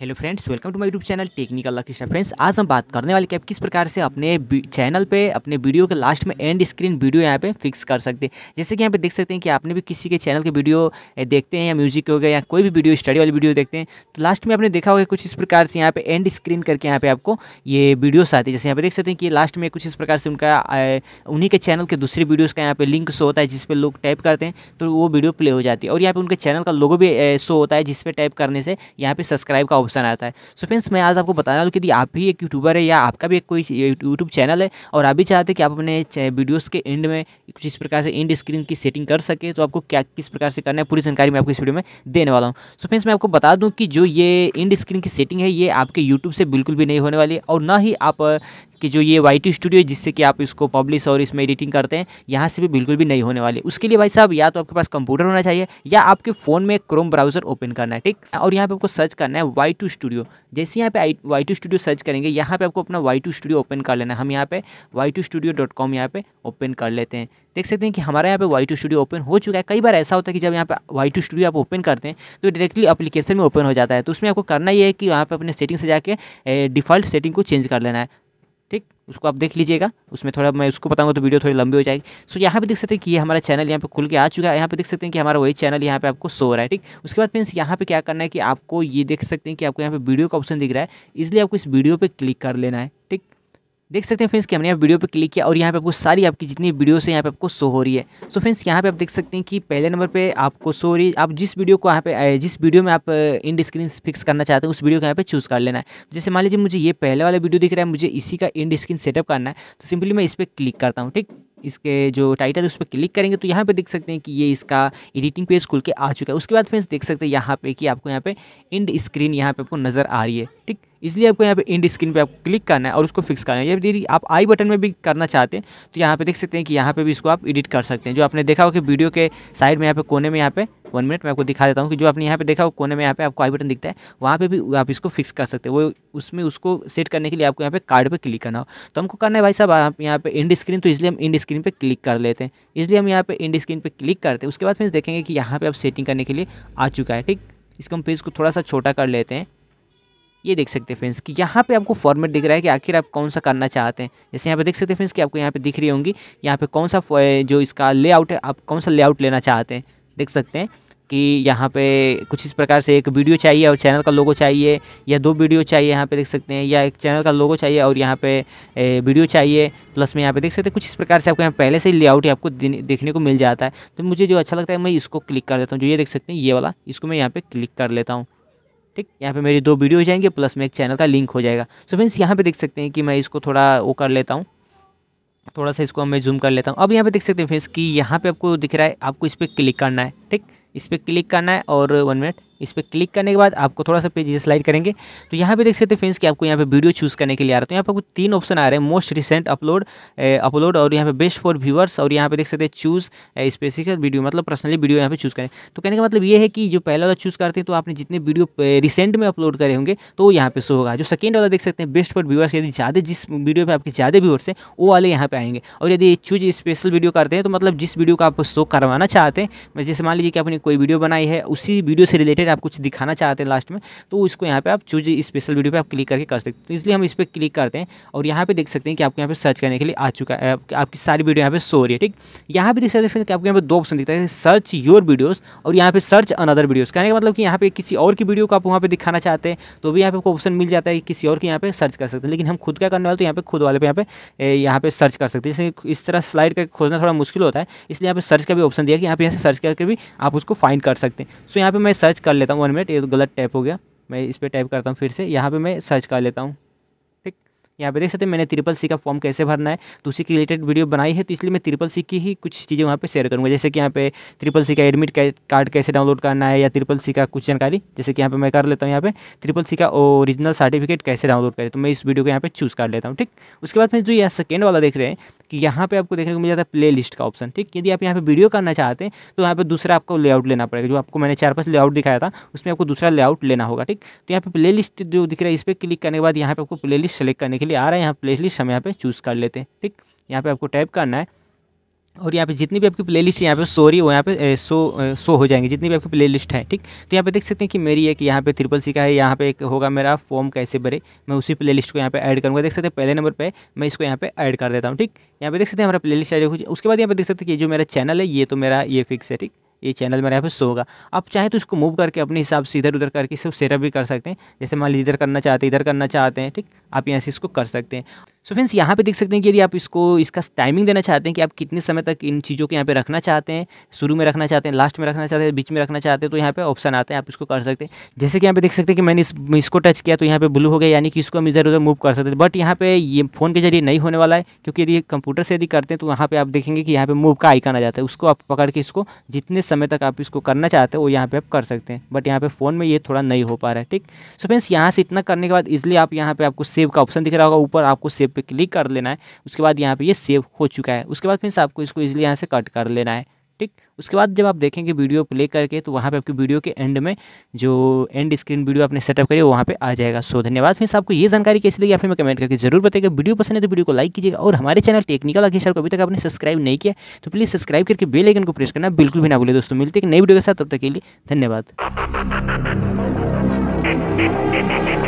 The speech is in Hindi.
hello friends welcome to my YouTube channel technical star friends आज हम बात करने वाले कि आप किस प्रकार से अपने चैनल पे अपने वीडियो के लास्ट में एंड स्क्रीन वीडियो यहाँ पे फिक्स कर सकते हैं जैसे कि यहाँ पे देख सकते हैं कि आपने भी किसी के चैनल के वीडियो देखते हैं या म्यूजिक हो गया या कोई भी वीडियो स्टडी वाली वीडियो देखते हैं तो लास्ट में आपने देखा होगा कुछ इस प्रकार से यहाँ पे एंड स्क्रीन करके यहाँ पे आपको ये वीडियोस आती है जैसे यहाँ पे देख सकते हैं कि लास्ट में कुछ इस प्रकार से उनका उन्हीं के चैनल के दूसरे वीडियोज़ का यहाँ पे लिंक शो होता है जिसपे लोग टाइप करते हैं तो वो वीडियो प्ले हो जाती है और यहाँ पे उनके चैनल का लोगो भी शो होता है जिसपे टाइप करने से यहाँ पे सब्सक्राइब का क्वेश्चन आता है सो फ्रेंड्स मैं आज आपको बताने वाला यदि आप भी एक यूट्यूबर है या आपका भी एक कोई यूट्यूब चैनल है और आप भी चाहते हैं कि आप अपने वीडियोस के एंड में कुछ इस प्रकार से एंड स्क्रीन की सेटिंग कर सके तो आपको क्या किस प्रकार से करना है पूरी जानकारी मैं आपको इस वीडियो में देने वाला हूँ सो फ्रेंड्स मैं आपको बता दूँ कि जो ये एंड स्क्रीन की सेटिंग है ये आपके यूट्यूब से बिल्कुल भी नहीं होने वाली और ना ही आप कि जो ये वाई स्टूडियो जिससे कि आप इसको पब्लिश और इसमें एडिटिंग करते हैं यहाँ से भी बिल्कुल भी नहीं होने वाली उसके लिए भाई साहब या तो आपके पास कंप्यूटर होना चाहिए या आपके फ़ोन में क्रोम ब्राउजर ओपन करना है ठीक और यहाँ पर आपको सर्च करना है वाई टू स्टूडियो जैसे यहाँ पे वाई टू स्टूडियो सर्च करेंगे यहाँ पे आपको अपना वाई टू स्टूडियो ओपन कर लेना है हम यहाँ पे Y two studio dot com यहाँ पे ओपन कर लेते हैं देख सकते हैं कि हमारा यहाँ पे वाई टू स्टूडियो ओपन हो चुका है कई बार ऐसा होता है कि जब यहाँ पे वाई टू स्टूडियो आप ओपन करते हैं तो डायरेक्टली अपलीकेशन में ओपन हो जाता है तो उसमें आपको करना ये है कि यहाँ पे अपने सेटिंग से जाके डिफ़ॉल्ट सेटिंग को चेंज कर लेना है ठीक उसको आप देख लीजिएगा उसमें थोड़ा मैं उसको बताऊंगा तो वीडियो थोड़ी लंबी हो जाएगी सो यहाँ पे देख सकते हैं कि ये हमारा चैनल यहाँ पे खुल के आ चुका है यहाँ पे देख सकते हैं कि हमारा वही चैनल यहाँ पे आपको सो रहा है ठीक उसके बाद फ्रेंड्स यहाँ पे क्या करना है कि आपको ये देख सकते हैं कि आपको यहाँ पे वीडियो का ऑप्शन दिख रहा है इसलिए आपको इस वीडियो पर क्लिक कर लेना है ठीक देख सकते हैं फ्रेंड्स कि हमने यहाँ वीडियो पे क्लिक किया और यहाँ पे आपको सारी आपकी जितनी वीडियोस है यहाँ पे आपको शो हो रही है सो so फ्रेंड्स यहाँ पे आप देख सकते हैं कि पहले नंबर पे आपको शो हो रही है आप जिस वीडियो को यहाँ पे जिस वीडियो में आप इंड स्क्रीन फिक्स करना चाहते हैं उस वीडियो को यहाँ पे चूज़ कर लेना है तो जैसे मान लीजिए मुझे ये पहले वाला वीडियो दिख रहा है मुझे इसी का इंड स्क्रीन सेटअप करना है तो सिंपली मैं इस पर क्लिक करता हूँ ठीक इसके जो टाइटल है उस पर क्लिक करेंगे तो यहाँ पे देख सकते हैं कि ये इसका एडिटिंग पेज खुल के आ चुका है उसके बाद फ्रेंड्स देख सकते हैं यहाँ पे कि आपको यहाँ पे इंड स्क्रीन यहाँ पे आपको नज़र आ रही है ठीक इसलिए आपको यहाँ पे इंड स्क्रीन पे आपको क्लिक करना है और उसको फिक्स करना है यदि आप आई बटन में भी करना चाहते हैं तो यहाँ पर देख सकते हैं कि यहाँ पर भी इसको आप एडिट कर सकते हैं जो आपने देखा हो कि वीडियो के साइड में यहाँ पे कोने में यहाँ पर वन मिनट मैं आपको दिखा देता हूँ कि जो आपने यहाँ पे देखा वो कोने में यहाँ पे आपको आई बटन दिखता है वहाँ पे भी आप इसको फिक्स कर सकते हैं वो उसमें उसको सेट करने के लिए आपको यहाँ पे कार्ड पे क्लिक करना हो तो हमको करना है भाई साहब आप यहाँ पे इंड स्क्रीन तो इसलिए हम इंड स्क्रीन पर क्लिक कर लेते हैं इसलिए हम यहाँ पे इंड स्क्रीन पर क्लिक करते हैं उसके बाद फिर देखेंगे कि यहाँ पर आप सेटिंग करने के लिए आ चुका है ठीक इसको हम पेज को थोड़ा सा छोटा कर लेते हैं ये देख सकते हैं फ्रेंड्स कि यहाँ पे आपको फॉर्मेट दिख रहा है कि आखिर आप कौन सा करना चाहते हैं जैसे यहाँ पे देख सकते हैं फ्रेंड्स कि आपको यहाँ पे दिख रही होंगी यहाँ पे कौन सा जो इसका लेआउट है आप कौन सा लेआउट लेना चाहते हैं देख सकते हैं कि यहाँ पे कुछ इस प्रकार से एक वीडियो चाहिए और चैनल का लोगो चाहिए या दो वीडियो चाहिए यहाँ पे देख सकते हैं या एक चैनल का लोगो चाहिए और यहाँ पे वीडियो चाहिए प्लस में यहाँ पे देख सकते हैं कुछ इस प्रकार से आपको यहाँ पहले से ही लेआउट आपको देखने को मिल जाता है तो मुझे जो अच्छा लगता है मैं इसको क्लिक कर देता हूँ जो ये देख सकते हैं ये वाला इसको मैं यहाँ पर क्लिक कर लेता हूँ ठीक यहाँ पर मेरी दो वीडियो हो जाएंगे प्लस में एक चैनल का लिंक हो जाएगा सो मीन्स यहाँ पर देख सकते हैं कि मैं इसको थोड़ा वो कर लेता हूँ थोड़ा सा इसको मैं जूम कर लेता हूँ अब यहाँ पे देख सकते हैं फ्रेंड्स कि यहाँ पे आपको दिख रहा है आपको इस पर क्लिक करना है ठीक इस पर क्लिक करना है और वन मिनट इस पर क्लिक करने के बाद आपको थोड़ा सा पेज स्लाइड करेंगे तो यहाँ पे देख सकते हैं फ्रेंड्स कि आपको यहाँ पे वीडियो चूज़ करने के लिए आ रहा है तो यहाँ पे आपको तीन ऑप्शन आ रहे हैं मोस्ट रिसेंट अपलोड अपलोड और यहाँ पे बेस्ट फॉर व्यूवर्स और यहाँ पे देख सकते हैं चूज़ स्पेसिफिक वीडियो मतलब पर्सनली वीडियो यहाँ पर चूज़ करें तो कहने का मतलब ये है कि जो पहला वाला चूज़ करते हैं तो आपने जितने वीडियो रिसेंट में अपलोड करे होंगे तो यहाँ पर शो होगा जो सेकेंड वाला देख सकते हैं बेस्ट फॉर व्यूवर्स यदि ज़्यादा जिस वीडियो पर आपके ज़्यादा व्यूवर्स हैं वो वाले यहाँ पे आएंगे और यदि चूज स्पेशल वीडियो करते हैं तो मतलब जिस वीडियो का आप शो करवाना चाहते हैं जैसे मान लीजिए कि आपने कोई वीडियो बनाई है उसी वीडियो से रिलेटेड रिलेटेड आप कुछ दिखाना चाहते हैं लास्ट में तो उसको यहाँ पे आप चूज स्पेशल वीडियो पे आप क्लिक करके कर सकते हैं तो इसलिए हम इस पर क्लिक करते हैं और यहाँ पे देख सकते हैं कि आपको यहाँ पे सर्च करने के लिए आ चुका है आपकी सारी वीडियो यहाँ पे सो रही है ठीक यहाँ पे देख सकते हैं आपको यहाँ पर दो ऑप्शन दिखता है सर्च योर वीडियोज़ और यहाँ पे सर्च अनदर वीडियोज़ कहने का मतलब कि यहाँ पे किसी और की वीडियो को आप वहाँ पर दिखाना चाहते हैं तो भी यहाँ पे आपको ऑप्शन मिल जाता है कि किसी और के यहाँ पे सर्च कर सकते हैं लेकिन हम खुद का करने वाले तो यहाँ पे खुद वाले पे यहाँ पे यहाँ पे सर्च कर सकते हैं जैसे इस तरह स्लाइड करके खोजना थोड़ा मुश्किल होता है इसलिए यहाँ पे सर्च का भी ऑप्शन दिया कि यहाँ पे यहाँ से सर्च करके भी आप उसको फाइंड कर सकते हैं सो यहाँ पे मैं सर्च कर लेता हूँ वन मिनट ये तो गलत टाइप हो गया मैं इस पर टाइप करता हूँ फिर से यहाँ पर मैं सर्च कर लेता हूँ यहाँ पे देख सकते हैं मैंने ट्रिपल सी का फॉर्म कैसे भरना है तो उसी के रिलेटेड वीडियो बनाई है तो इसलिए मैं ट्रिपल सी की ही कुछ चीज़ें वहाँ पे शेयर करूँगा जैसे कि यहाँ पे ट्रिपल सी का एडमिट कार्ड कैसे डाउनलोड करना है या ट्रिपल सी का कुछ जानकारी जैसे कि यहाँ पे मैं कर लेता हूँ यहाँ पे ट्रिपल सी का ओरिजिनल सर्टिफिकेट कैसे डाउनलोड करें तो मैं इस वीडियो को यहाँ पे चूज़ कर लेता हूँ ठीक उसके बाद फिर जो यहाँ सेकेंड वाला देख रहे हैं कि यहाँ पे आपको देखने को मिल जाता है प्ले लिस्ट का ऑप्शन ठीक यदि आप यहाँ पे वीडियो करना चाहते हैं तो यहाँ पे दूसरा आपको लेआउट लेना पड़ेगा जो आपको मैंने चार पास लेआउट दिखाया था उसमें आपको दूसरा लेआउट लेना होगा ठीक तो यहाँ पे प्ले लिस्ट जो दिख रहा है इस पर क्लिक करने के बाद यहाँ पे आपको प्ले लिस्ट सेलेक्ट करने के लिए आ रहा है यहाँ प्ले लिस्ट हम यहाँ पे चूज़ कर लेते हैं ठीक यहाँ पे आपको टाइप करना है और यहाँ पे जितनी भी आपकी प्लेलिस्ट यहाँ पे सॉरी वो यहाँ पे सो सो हो जाएंगे जितनी भी आपकी प्लेलिस्ट है ठीक तो यहाँ पे देख सकते हैं कि मेरी एक यहाँ पे त्रिपल सी का है यहाँ पे एक होगा मेरा फॉर्म कैसे भरे मैं उसी प्लेलिस्ट को यहाँ पे ऐड करूँगा देख सकते हैं पहले नंबर पे मैं इसको यहाँ पे ऐड कर देता हूँ ठीक यहाँ पे देख सकते हैं हमारा प्ले लिस्ट उसके बाद यहाँ पर देख सकते हैं कि जो मेरा चैनल है ये तो मेरा ये फिक्स है ठीक ये चैनल मेरा यहाँ पे शो होगा आप चाहे तो इसको मूव करके अपने हिसाब से इधर उधर करके सब सेटअप भी कर सकते हैं जैसे मान लीजिए इधर करना चाहते हैं इधर करना चाहते हैं ठीक आप यहाँ से इसको कर सकते हैं सो फ्रेंड्स यहाँ पे देख सकते हैं कि यदि आप इसको इसका टाइमिंग देना चाहते हैं कि आप कितने समय तक इन चीज़ों को यहाँ पे रखना चाहते हैं शुरू में रखना चाहते हैं लास्ट में रखना चाहते हैं बीच में रखना चाहते हैं तो यहाँ पे ऑप्शन आते हैं आप इसको कर सकते हैं जैसे कि यहाँ पे देख सकते हैं कि मैंने इस, इसको टच किया तो यहाँ पे ब्लू हो गया यानी कि इसको हम इधर उधर मूव कर सकते हैं बट यहाँ पे ये फोन के जरिए नहीं होने वाला है क्योंकि यदि कंप्यूटर से यदि करते हैं तो वहाँ पर आप देखेंगे कि यहाँ पर मूव का आइकन आ जाता है उसको आप पकड़ के इसको जितने समय तक आप इसको करना चाहते हैं वो यहाँ पर आप कर सकते हैं बट यहाँ पर फ़ोन में ये थोड़ा नहीं हो पा रहा है ठीक सो फ्रेंड्स यहाँ से इतना करने के बाद इजिली आप यहाँ पर आपको सेव का ऑप्शन दिख रहा होगा ऊपर आपको सेव पर क्लिक कर लेना है उसके बाद यहाँ पर ये सेव हो चुका है उसके बाद फिर आपको इसको ईजिली यहाँ से कट कर लेना है ठीक उसके बाद जब आप देखेंगे वीडियो प्ले करके तो वहाँ पे आपकी वीडियो के एंड में जो एंड स्क्रीन वीडियो आपने सेटअप करी वहाँ पे आ जाएगा सो धन्यवाद फिर आपको ये जानकारी कैसी लगी आप मैं कमेंट करके जरूर बताएगा वीडियो पसंद है तो वीडियो को लाइक कीजिएगा और हमारे चैनल टेक्निकल अखिल को अभी तक आपने सब्सक्राइब नहीं किया तो प्लीज़ सब्सक्राइब करके बेलाइकन को प्रेस करना बिल्कुल भी ना बोले दोस्तों मिलते हैं नई वीडियो के साथ तब तक के लिए धन्यवाद